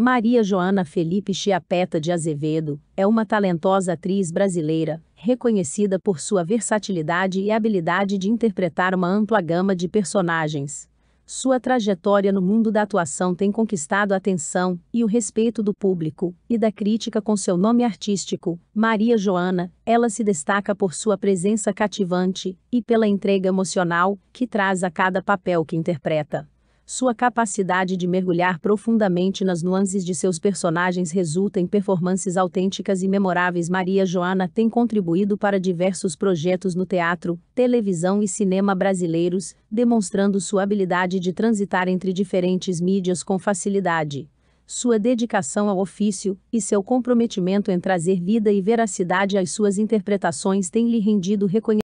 Maria Joana Felipe Chiapeta de Azevedo é uma talentosa atriz brasileira, reconhecida por sua versatilidade e habilidade de interpretar uma ampla gama de personagens. Sua trajetória no mundo da atuação tem conquistado a atenção e o respeito do público e da crítica com seu nome artístico, Maria Joana. Ela se destaca por sua presença cativante e pela entrega emocional que traz a cada papel que interpreta. Sua capacidade de mergulhar profundamente nas nuances de seus personagens resulta em performances autênticas e memoráveis. Maria Joana tem contribuído para diversos projetos no teatro, televisão e cinema brasileiros, demonstrando sua habilidade de transitar entre diferentes mídias com facilidade sua dedicação ao ofício e seu comprometimento em trazer vida e veracidade às suas interpretações têm lhe rendido reconhecimento.